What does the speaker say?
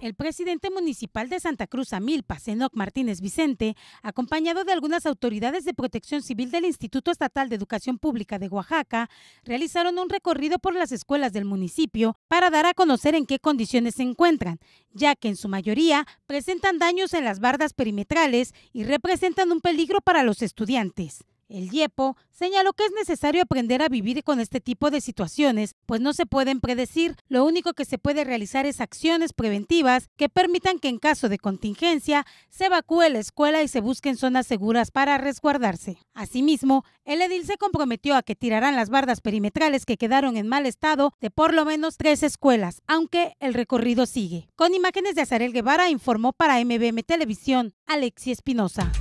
El presidente municipal de Santa Cruz Amilpa, Senoc Martínez Vicente, acompañado de algunas autoridades de protección civil del Instituto Estatal de Educación Pública de Oaxaca, realizaron un recorrido por las escuelas del municipio para dar a conocer en qué condiciones se encuentran, ya que en su mayoría presentan daños en las bardas perimetrales y representan un peligro para los estudiantes. El YEPO señaló que es necesario aprender a vivir con este tipo de situaciones, pues no se pueden predecir, lo único que se puede realizar es acciones preventivas que permitan que en caso de contingencia se evacúe la escuela y se busquen zonas seguras para resguardarse. Asimismo, el edil se comprometió a que tirarán las bardas perimetrales que quedaron en mal estado de por lo menos tres escuelas, aunque el recorrido sigue. Con imágenes de Azarel Guevara informó para MBM Televisión Alexi Espinosa.